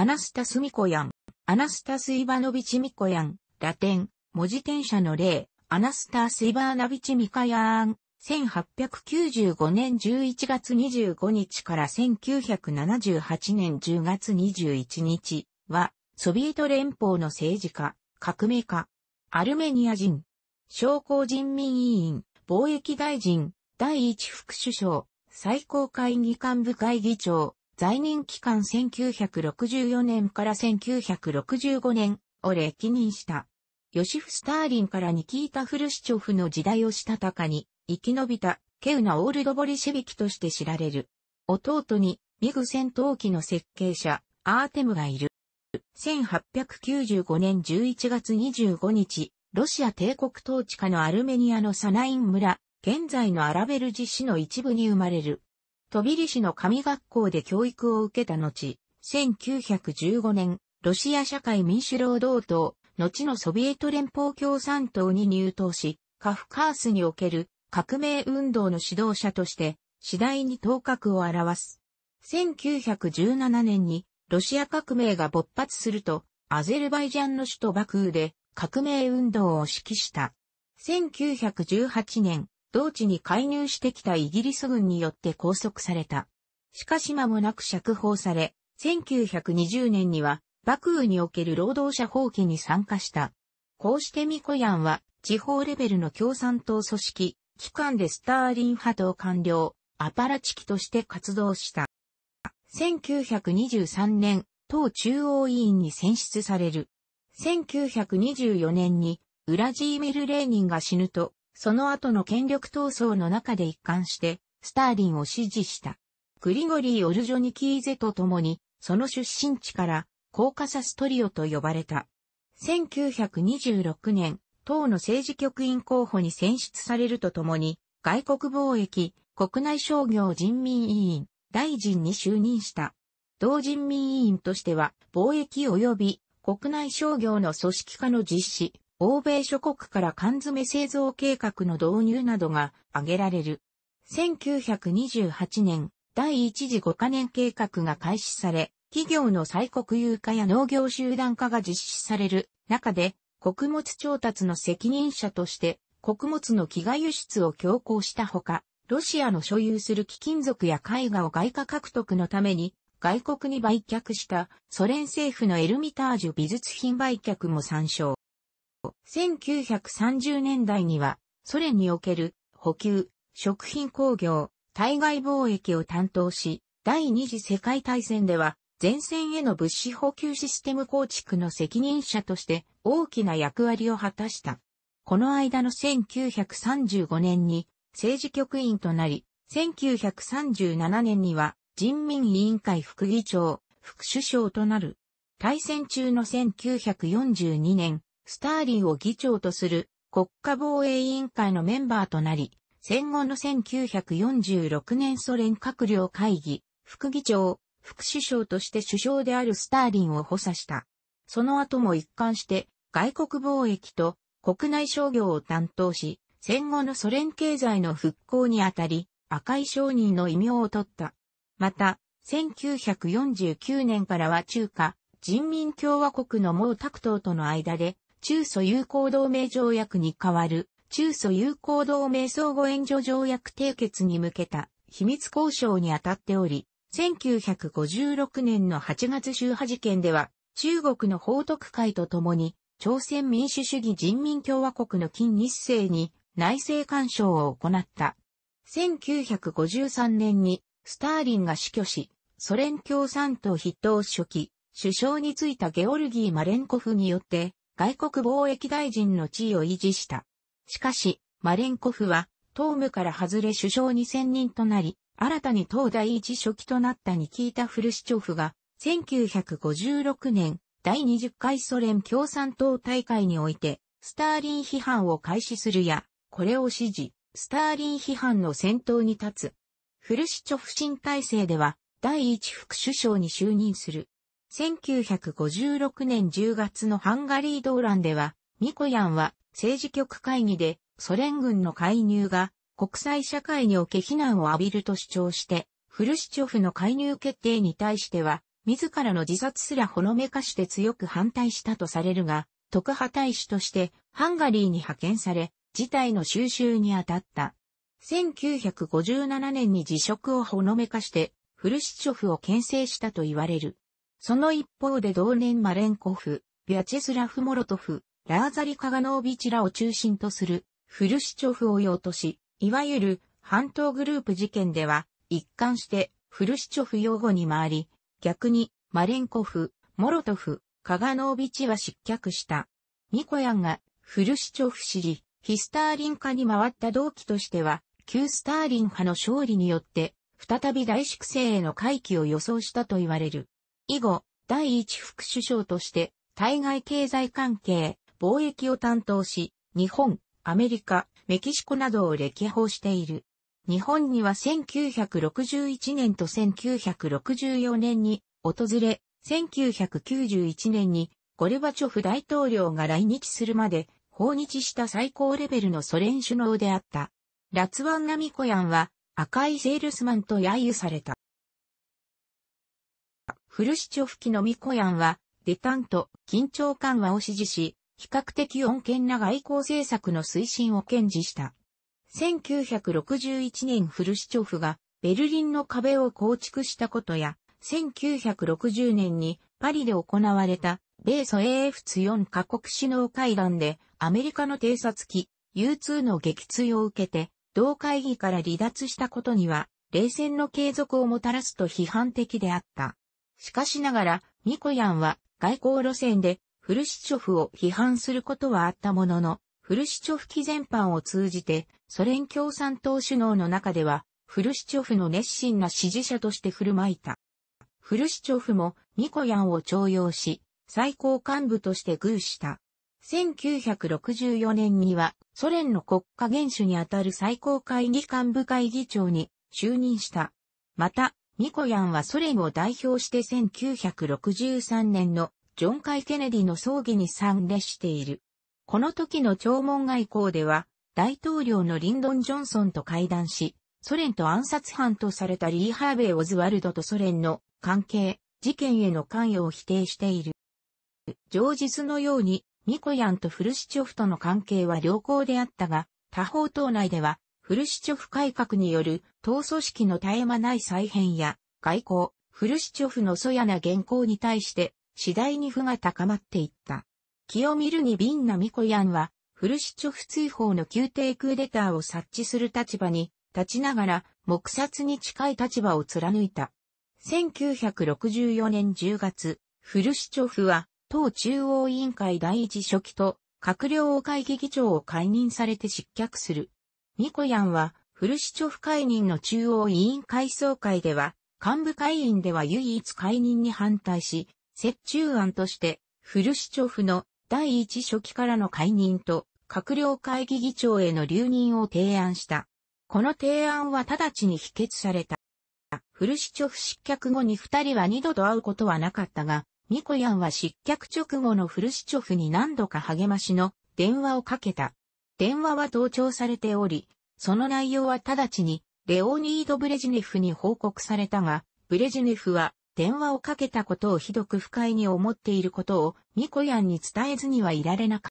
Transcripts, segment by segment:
アナスタス・ミコヤン、アナスタス・イバノビチ・ミコヤン、ラテン、文字転写の例、アナスタス・イバーナビチ・ミカヤーン、1895年11月25日から1978年10月21日は、ソビエト連邦の政治家、革命家、アルメニア人、商工人民委員、貿易大臣、第一副首相、最高会議幹部会議長、在任期間1964年から1965年を歴任した。ヨシフ・スターリンからニキータ・フルシチョフの時代をしたたかに、生き延びた、ケウナ・オールドボリシェビキとして知られる。弟に、ミグ戦闘機の設計者、アーテムがいる。1895年11月25日、ロシア帝国統治下のアルメニアのサナイン村、現在のアラベルジ市の一部に生まれる。飛びリ市の神学校で教育を受けた後、1915年、ロシア社会民主労働党、後のソビエト連邦共産党に入党し、カフカースにおける革命運動の指導者として、次第に頭角を表す。1917年に、ロシア革命が勃発すると、アゼルバイジャンの首都バクーで革命運動を指揮した。1918年、同地に介入してきたイギリス軍によって拘束された。しかし間もなく釈放され、1920年には、幕府における労働者放棄に参加した。こうしてミコヤンは、地方レベルの共産党組織、機関でスターリン派と官僚、アパラチキとして活動した。1923年、党中央委員に選出される。1924年に、ウラジーミル・レーニンが死ぬと、その後の権力闘争の中で一貫して、スターリンを支持した。グリゴリー・オルジョニキーゼと共に、その出身地から、コーカサストリオと呼ばれた。1926年、党の政治局員候補に選出されるとともに、外国貿易、国内商業人民委員、大臣に就任した。同人民委員としては、貿易及び国内商業の組織化の実施、欧米諸国から缶詰製造計画の導入などが挙げられる。1928年、第一次5カ年計画が開始され、企業の再国有化や農業集団化が実施される中で、穀物調達の責任者として、穀物の飢餓輸出を強行したほか、ロシアの所有する貴金属や絵画を外貨獲得のために、外国に売却したソ連政府のエルミタージュ美術品売却も参照。1930年代には、ソ連における補給、食品工業、対外貿易を担当し、第二次世界大戦では、前線への物資補給システム構築の責任者として大きな役割を果たした。この間の1935年に政治局員となり、1937年には人民委員会副議長、副首相となる。大戦中の1942年、スターリンを議長とする国家防衛委員会のメンバーとなり、戦後の1946年ソ連閣僚会議、副議長、副首相として首相であるスターリンを補佐した。その後も一貫して外国貿易と国内商業を担当し、戦後のソ連経済の復興にあたり、赤い商人の異名を取った。また、1949年からは中華、人民共和国の毛沢東との間で中ソ友好同盟条約に代わる、中ソ友好同盟相互援助条約締結に向けた秘密交渉にあたっており、1956年の8月周波事件では、中国の報徳会とともに、朝鮮民主主義人民共和国の金日成に内政干渉を行った。1953年にスターリンが死去し、ソ連共産党筆頭書記、首相に就いたゲオルギー・マレンコフによって、外国貿易大臣の地位を維持した。しかし、マレンコフは、党務から外れ首相に選任となり、新たに党第一書記となったニキータ・フルシチョフが、1956年、第20回ソ連共産党大会において、スターリン批判を開始するや、これを支持、スターリン批判の先頭に立つ。フルシチョフ新体制では、第一副首相に就任する。1956年10月のハンガリー動乱では、ミコヤンは政治局会議でソ連軍の介入が国際社会におけ非難を浴びると主張して、フルシチョフの介入決定に対しては、自らの自殺すらほのめかして強く反対したとされるが、特派大使としてハンガリーに派遣され、事態の収集に当たった。1957年に辞職をほのめかして、フルシチョフを牽制したと言われる。その一方で同年マレンコフ、ビャチェスラフ・モロトフ、ラーザリ・カガノービチらを中心とするフルシチョフを用とし、いわゆる半島グループ事件では一貫してフルシチョフ擁護に回り、逆にマレンコフ、モロトフ、カガノービチは失脚した。ニコヤンがフルシチョフ知り、ヒスターリン化に回った同期としては、旧スターリン派の勝利によって、再び大粛清への回帰を予想したと言われる。以後、第一副首相として、対外経済関係、貿易を担当し、日本、アメリカ、メキシコなどを歴訪している。日本には1961年と1964年に訪れ、1991年にゴルバチョフ大統領が来日するまで訪日した最高レベルのソ連首脳であった。ラツワン・ナミコヤンは赤いセールスマンと揶揄された。フルシチョフ機のミコヤンは、デタント、緊張緩和を支持し、比較的穏健な外交政策の推進を堅持した。1961年フルシチョフがベルリンの壁を構築したことや、1960年にパリで行われた米ソ AF2-4 カ国首脳会談でアメリカの偵察機 U2 の撃墜を受けて同会議から離脱したことには冷戦の継続をもたらすと批判的であった。しかしながら、ニコヤンは外交路線でフルシチョフを批判することはあったものの、フルシチョフ期全般を通じて、ソ連共産党首脳の中では、フルシチョフの熱心な支持者として振る舞いた。フルシチョフもニコヤンを徴用し、最高幹部として偶した。1964年にはソ連の国家元首にあたる最高会議幹部会議長に就任した。また、ミコヤンはソ連を代表して1963年のジョン・カイ・ケネディの葬儀に参列している。この時の弔問外交では、大統領のリンドン・ジョンソンと会談し、ソ連と暗殺犯とされたリー・ハーベイ・オズワルドとソ連の関係、事件への関与を否定している。上日のように、ミコヤンとフルシチョフとの関係は良好であったが、他方党内ではフルシチョフ改革による党組織の絶え間ない再編や外交、フルシチョフの素やな原稿に対して次第に負が高まっていった。気を見るにビンナミコヤンはフルシチョフ追放の宮廷クーデターを察知する立場に立ちながら黙殺に近い立場を貫いた。1964年10月、フルシチョフは党中央委員会第一書記と閣僚会議議長を解任されて失脚する。ニコヤンは、フルシチョフ解任の中央委員会総会では、幹部会員では唯一解任に反対し、折衷案として、フルシチョフの第一書記からの解任と、閣僚会議議長への留任を提案した。この提案は直ちに否決された。フルシチョフ失脚後に二人は二度と会うことはなかったが、ニコヤンは失脚直後のフルシチョフに何度か励ましの電話をかけた。電話は盗聴されており、その内容は直ちにレオニード・ブレジネフに報告されたが、ブレジネフは電話をかけたことをひどく不快に思っていることをミコヤンに伝えずにはいられなかっ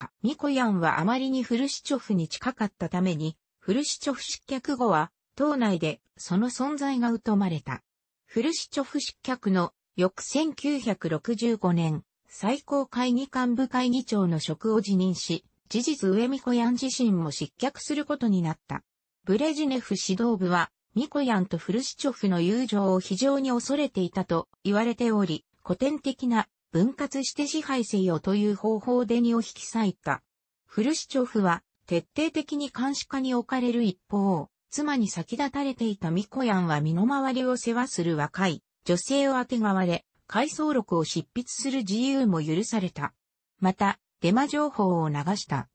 た。ミコヤンはあまりにフルシチョフに近かったために、フルシチョフ失脚後は、党内でその存在が疎まれた。フルシチョフ失脚の翌1965年、最高会議幹部会議長の職を辞任し、事実上ミコヤン自身も失脚することになった。ブレジネフ指導部は、ミコヤンとフルシチョフの友情を非常に恐れていたと言われており、古典的な分割して支配せよという方法で荷を引き裂いた。フルシチョフは徹底的に監視下に置かれる一方、妻に先立たれていたミコヤンは身の回りを世話する若い女性をあてがわれ、回想録を執筆する自由も許された。また、デマ情報を流した。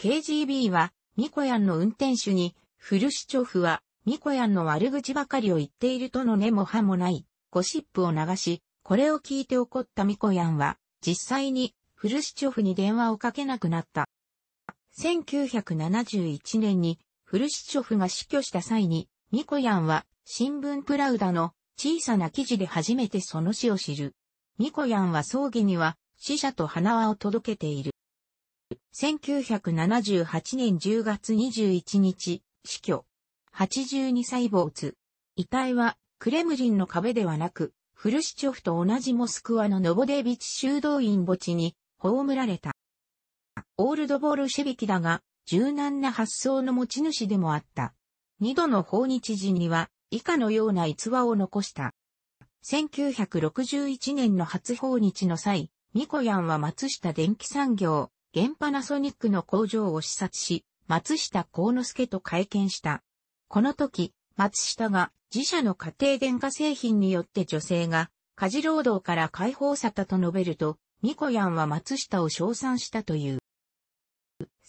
KGB は、ミコヤンの運転手に、フルシチョフは、ミコヤンの悪口ばかりを言っているとの根も葉もない、ゴシップを流し、これを聞いて怒ったミコヤンは、実際に、フルシチョフに電話をかけなくなった。1971年に、フルシチョフが死去した際に、ミコヤンは、新聞プラウダの小さな記事で初めてその死を知る。ミコヤンは葬儀には死者と花輪を届けている。1978年10月21日、死去。82歳没。遺体は、クレムリンの壁ではなく、フルシチョフと同じモスクワのノボデービチ修道院墓地に葬られた。オールドボールシェビキだが、柔軟な発想の持ち主でもあった。二度の訪日時には、以下のような逸話を残した。1961年の初訪日の際、ミコヤンは松下電機産業、原パナソニックの工場を視察し、松下幸之助と会見した。この時、松下が自社の家庭電化製品によって女性が家事労働から解放されたと述べると、ミコヤンは松下を称賛したという。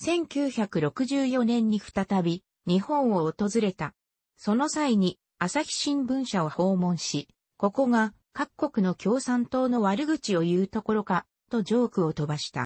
1964年に再び日本を訪れた。その際に朝日新聞社を訪問し、ここが各国の共産党の悪口を言うところか、とジョークを飛ばした。